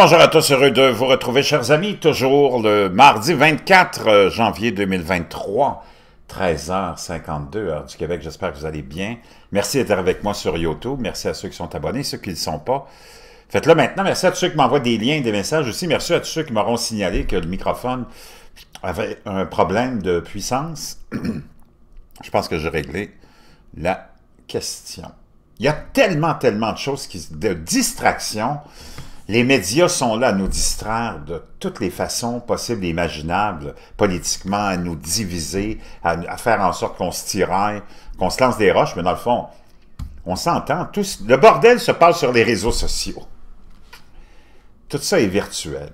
bonjour à tous, heureux de vous retrouver, chers amis. Toujours le mardi 24 euh, janvier 2023, 13h52, heure du Québec. J'espère que vous allez bien. Merci d'être avec moi sur YouTube. Merci à ceux qui sont abonnés, ceux qui ne le sont pas. Faites-le maintenant. Merci à tous ceux qui m'envoient des liens, des messages aussi. Merci à tous ceux qui m'auront signalé que le microphone avait un problème de puissance. Je pense que j'ai réglé la question. Il y a tellement, tellement de choses, qui, de distractions les médias sont là à nous distraire de toutes les façons possibles et imaginables, politiquement, à nous diviser, à, faire en sorte qu'on se tiraille, qu'on se lance des roches, mais dans le fond, on s'entend. Tous, le bordel se passe sur les réseaux sociaux. Tout ça est virtuel.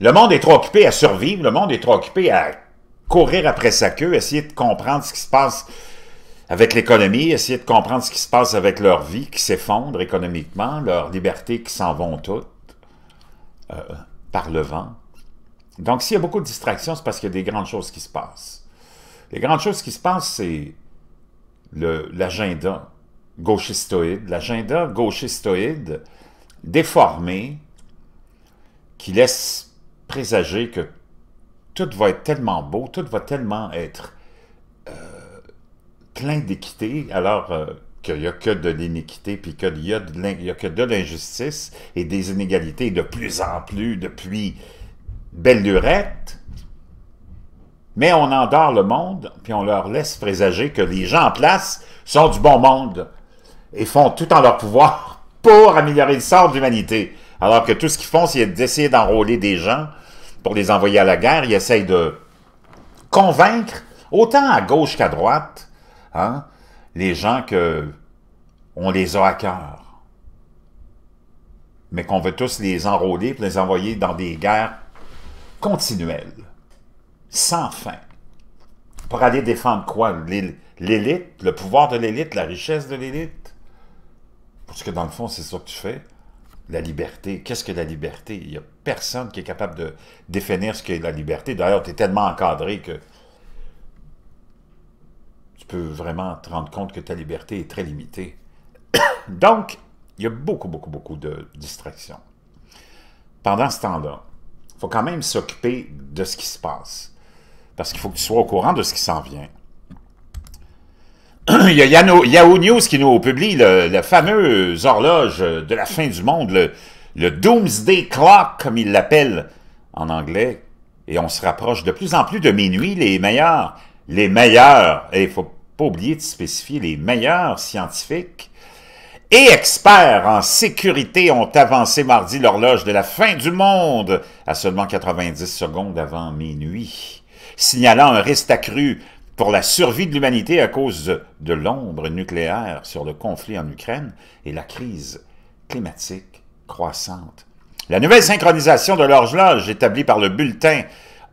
Le monde est trop occupé à survivre, le monde est trop occupé à courir après sa queue, essayer de comprendre ce qui se passe avec l'économie, essayer de comprendre ce qui se passe avec leur vie qui s'effondre économiquement, leur liberté, qui s'en vont toutes euh, par le vent. Donc, s'il y a beaucoup de distractions, c'est parce qu'il y a des grandes choses qui se passent. Les grandes choses qui se passent, c'est l'agenda gauchistoïde, l'agenda gauchistoïde déformé qui laisse présager que tout va être tellement beau, tout va tellement être euh, plein d'équité, alors euh, qu'il n'y a que de l'iniquité, puis qu'il n'y a, a, que de l'injustice et des inégalités de plus en plus depuis belle lurette. Mais on endort le monde, puis on leur laisse présager que les gens en place sont du bon monde et font tout en leur pouvoir pour améliorer le sort de l'humanité. Alors que tout ce qu'ils font, c'est d'essayer d'enrôler des gens pour les envoyer à la guerre. Ils essayent de convaincre, autant à gauche qu'à droite, Hein? Les gens que on les a à cœur, mais qu'on veut tous les enrôler et les envoyer dans des guerres continuelles, sans fin, pour aller défendre quoi? L'élite, le pouvoir de l'élite, la richesse de l'élite. Parce que dans le fond, c'est ça que tu fais la liberté. Qu'est-ce que la liberté? Il n'y a personne qui est capable de définir ce qu'est la liberté. D'ailleurs, tu es tellement encadré que tu peux vraiment te rendre compte que ta liberté est très limitée. Donc, il y a beaucoup, beaucoup, beaucoup de distractions. Pendant ce temps-là, il faut quand même s'occuper de ce qui se passe, parce qu'il faut que tu sois au courant de ce qui s'en vient. il y a Yahoo News qui nous publie le, fameux horloge de la fin du monde, le Doomsday Clock, comme ils l'appellent en anglais, et on se rapproche de plus en plus de minuit, les meilleurs les meilleurs, et il ne faut pas oublier de spécifier les meilleurs scientifiques, et experts en sécurité ont avancé mardi l'horloge de la fin du monde à seulement 90 secondes avant minuit, signalant un risque accru pour la survie de l'humanité à cause de l'ombre nucléaire sur le conflit en Ukraine et la crise climatique croissante. La nouvelle synchronisation de l'horloge établie par le bulletin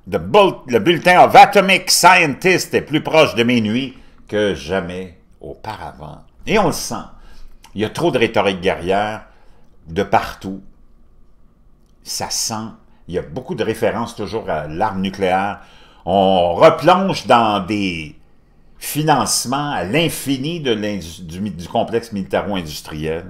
le bulletin of Atomic Scientist est plus proche de minuit que jamais auparavant. Et on le sent. Il y a trop de rhétorique guerrière de partout. Ça sent. Il y a beaucoup de références toujours à l'arme nucléaire. On replonge dans des financements à l'infini du complexe militaro-industriel.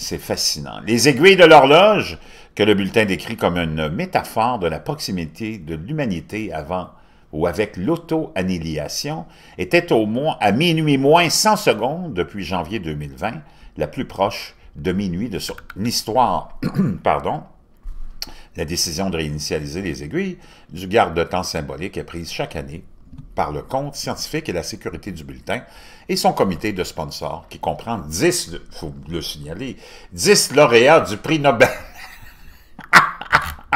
C'est fascinant. Les aiguilles de l'horloge, que le bulletin décrit comme une métaphore de la proximité de l'humanité avant ou avec l'auto-annihilation, étaient au moins à minuit moins 100 secondes depuis janvier 2020, la plus proche de minuit de son histoire. Pardon. La décision de réinitialiser les aiguilles du garde-temps symbolique est prise chaque année par le compte scientifique et la sécurité du bulletin et son comité de sponsors qui comprend 10, il faut le signaler, 10 lauréats du prix Nobel.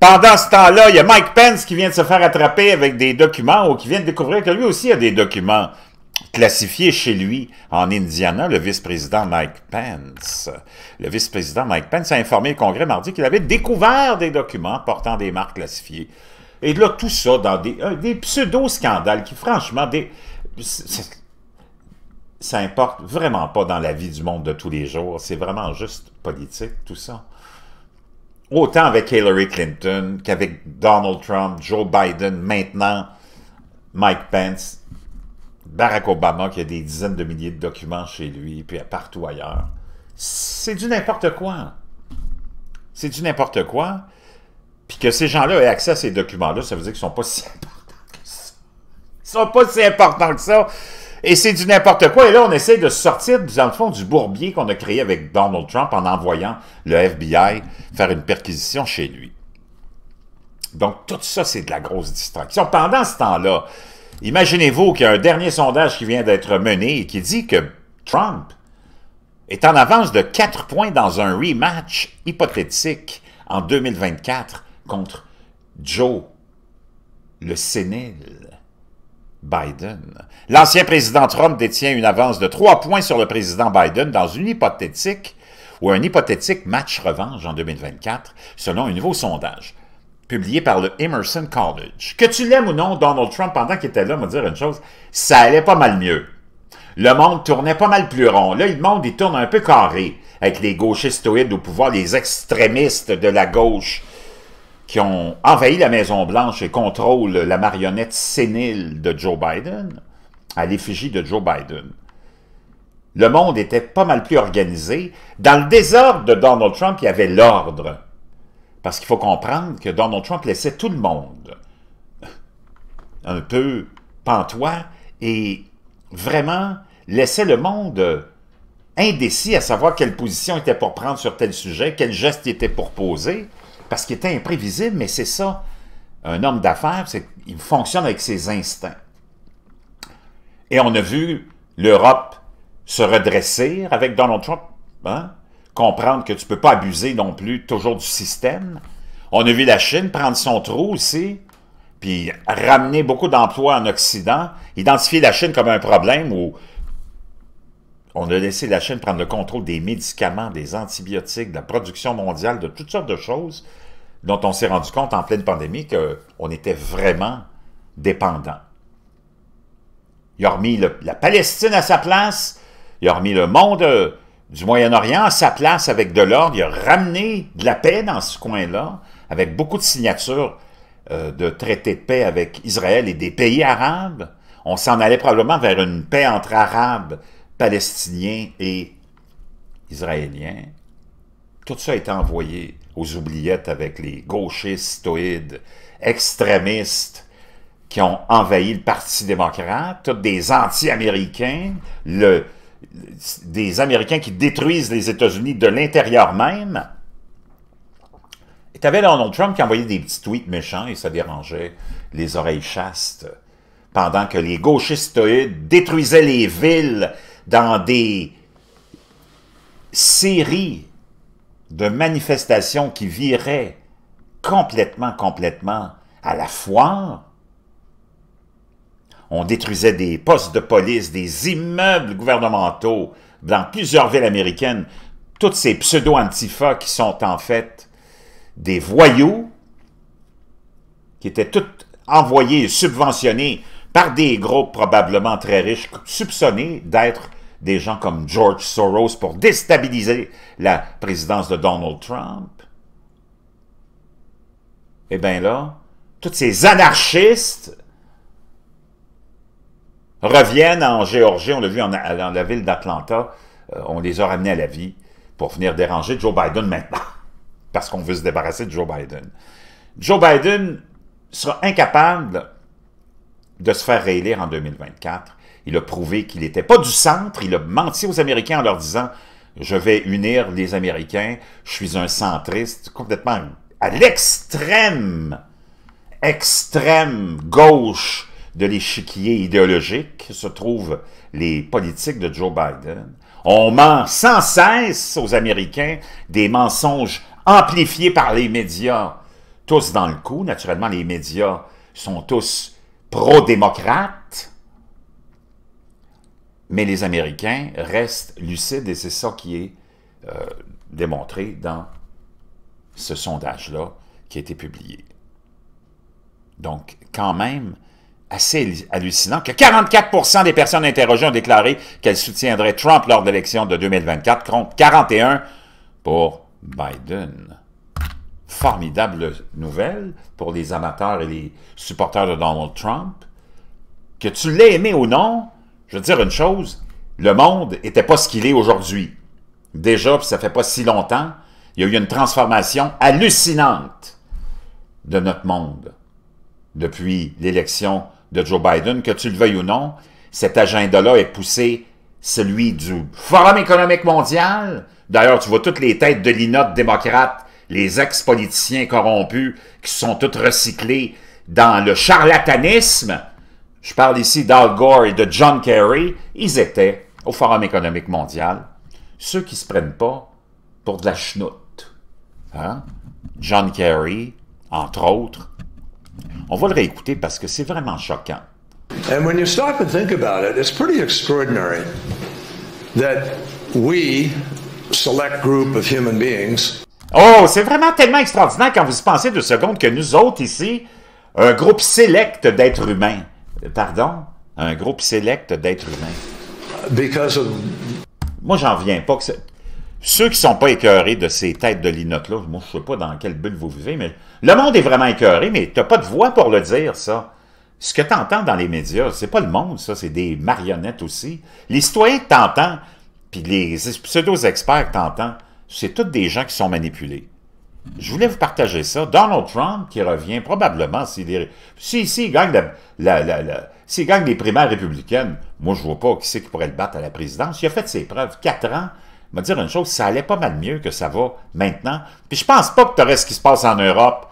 Pendant ce temps-là, il y a Mike Pence qui vient de se faire attraper avec des documents ou qui vient de découvrir que lui aussi a des documents classifiés chez lui en Indiana, le vice-président Mike Pence. Le vice-président Mike Pence a informé le Congrès mardi qu'il avait découvert des documents portant des marques classifiées et là, tout ça dans des, euh, pseudo-scandales qui, franchement, ça importe vraiment pas dans la vie du monde de tous les jours. C'est vraiment juste politique, tout ça. Autant avec Hillary Clinton qu'avec Donald Trump, Joe Biden, maintenant Mike Pence, Barack Obama qui a des dizaines de milliers de documents chez lui, puis partout ailleurs. C'est du n'importe quoi. C'est du n'importe quoi puis que ces gens-là aient accès à ces documents-là, ça veut dire qu'ils sont pas si importants que ça. Ils sont pas si importants que ça. Et c'est du n'importe quoi. Et là, on essaie de sortir, dans le fond, du bourbier qu'on a créé avec Donald Trump en envoyant le FBI faire une perquisition chez lui. Donc, tout ça, c'est de la grosse distraction. Pendant ce temps-là, imaginez-vous qu'il y a un dernier sondage qui vient d'être mené et qui dit que Trump est en avance de 4 points dans un rematch hypothétique en 2024 contre Joe, le sénile Biden. L'ancien président Trump détient une avance de trois points sur le président Biden dans une hypothétique ou un hypothétique match revanche en 2024, selon un nouveau sondage publié par le Emerson College. Que tu l'aimes ou non, Donald Trump, pendant qu'il était là, m'a dire une chose, ça allait pas mal mieux. Le monde tournait pas mal plus rond. Là, le monde, il tourne un peu carré avec les gauchistes au pouvoir, les extrémistes de la gauche qui ont envahi la Maison-Blanche et contrôlent la marionnette sénile de Joe Biden, à l'effigie de Joe Biden. Le monde était pas mal plus organisé. Dans le désordre de Donald Trump, il y avait l'ordre. Parce qu'il faut comprendre que Donald Trump laissait tout le monde un peu pantois et vraiment laissait le monde indécis à savoir quelle position était pour prendre sur tel sujet, quel geste il était pour poser parce qu'il était imprévisible, mais c'est ça. Un homme d'affaires, c'est il fonctionne avec ses instincts. Et on a vu l'Europe se redresser avec Donald Trump, hein? comprendre que tu ne peux pas abuser non plus toujours du système. On a vu la Chine prendre son trou aussi, puis ramener beaucoup d'emplois en Occident, identifier la Chine comme un problème ou. On a laissé la Chine prendre le contrôle des médicaments, des antibiotiques, de la production mondiale, de toutes sortes de choses dont on s'est rendu compte en pleine pandémie qu'on était vraiment dépendant. Il a remis la Palestine à sa place, il a remis le monde euh, du Moyen-Orient à sa place avec de l'ordre, il a ramené de la paix dans ce coin-là, avec beaucoup de signatures euh, de traités de paix avec Israël et des pays arabes. On s'en allait probablement vers une paix entre Arabes palestiniens et israéliens, tout ça a été envoyé aux oubliettes avec les gauchistes, stoïdes, extrémistes qui ont envahi le Parti démocrate, des anti-américains, des Américains qui détruisent les États-Unis de l'intérieur même. Et avais Donald Trump qui envoyait des petits tweets méchants et ça dérangeait les oreilles chastes, pendant que les gauchistes détruisaient les villes dans des séries de manifestations qui viraient complètement, complètement à la foire. On détruisait des postes de police, des immeubles gouvernementaux dans plusieurs villes américaines. Toutes ces pseudo-antifa qui sont en fait des voyous qui étaient toutes envoyés subventionnés par des groupes probablement très riches, soupçonnés d'être des gens comme George Soros pour déstabiliser la présidence de Donald Trump, eh bien là, tous ces anarchistes reviennent en Géorgie, on l'a vu en, dans la ville d'Atlanta, euh, on les a ramenés à la vie pour venir déranger Joe Biden maintenant, parce qu'on veut se débarrasser de Joe Biden. Joe Biden sera incapable de se faire réélire en 2024 il a prouvé qu'il n'était pas du centre. Il a menti aux Américains en leur disant « Je vais unir les Américains. Je suis un centriste. » Complètement à l'extrême, extrême gauche de l'échiquier idéologique se trouvent les politiques de Joe Biden. On ment sans cesse aux Américains des mensonges amplifiés par les médias. Tous dans le coup, naturellement, les médias sont tous pro-démocrates, mais les Américains restent lucides et c'est ça qui est euh, démontré dans ce sondage-là qui a été publié. Donc, quand même, assez hallucinant que 44 des personnes interrogées ont déclaré qu'elles soutiendraient Trump lors de l'élection de 2024 contre 41 pour Biden. Formidable nouvelle pour les amateurs et les supporters de Donald Trump. Que tu l'aies aimé ou non, je veux dire une chose, le monde n'était pas ce qu'il est aujourd'hui. Déjà, puis ça fait pas si longtemps, il y a eu une transformation hallucinante de notre monde depuis l'élection de Joe Biden, que tu le veuilles ou non, cet agenda-là est poussé, celui du Forum économique mondial. D'ailleurs, tu vois toutes les têtes de l'inode démocrate, les ex-politiciens corrompus qui sont toutes recyclés dans le charlatanisme je parle ici d'Al Gore et de John Kerry, ils étaient au Forum économique mondial, ceux qui ne se prennent pas pour de la chenoute. Hein? John Kerry, entre autres. On va le réécouter parce que c'est vraiment choquant. And when you stop and think about it, it's pretty extraordinary that we, select Oh, c'est vraiment tellement extraordinaire quand vous y pensez deux secondes que nous autres ici, un groupe sélect d'êtres humains, Pardon? Un groupe sélect d'êtres humains. Because Moi, j'en viens pas que Ceux qui sont pas écœurés de ces têtes de linottes-là, moi, je sais pas dans quelle bulle vous vivez, mais le monde est vraiment écœuré, mais t'as pas de voix pour le dire, ça. Ce que tu entends dans les médias, c'est pas le monde, ça, c'est des marionnettes aussi. Les citoyens que t'entends, puis les pseudo-experts que t'entends, c'est tous des gens qui sont manipulés je voulais vous partager ça. Donald Trump qui revient probablement s'il si, si, gagne gagne les primaires républicaines, moi je vois pas qui c'est qui pourrait le battre à la présidence. Il a fait ses preuves. Quatre ans, me dire une chose, ça allait pas mal mieux que ça va maintenant. Puis je pense pas que tu aurais ce qui se passe en Europe.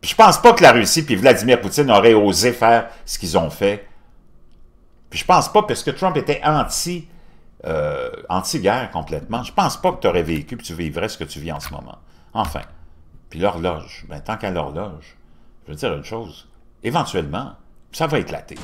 Puis je pense pas que la Russie puis Vladimir Poutine auraient osé faire ce qu'ils ont fait. Puis je pense pas, parce que Trump était anti, euh, guerre complètement, je pense pas que tu aurais vécu que tu vivrais ce que tu vis en ce moment. Enfin, puis l'horloge, ben, tant qu'à l'horloge, je veux dire une chose, éventuellement, ça va éclater.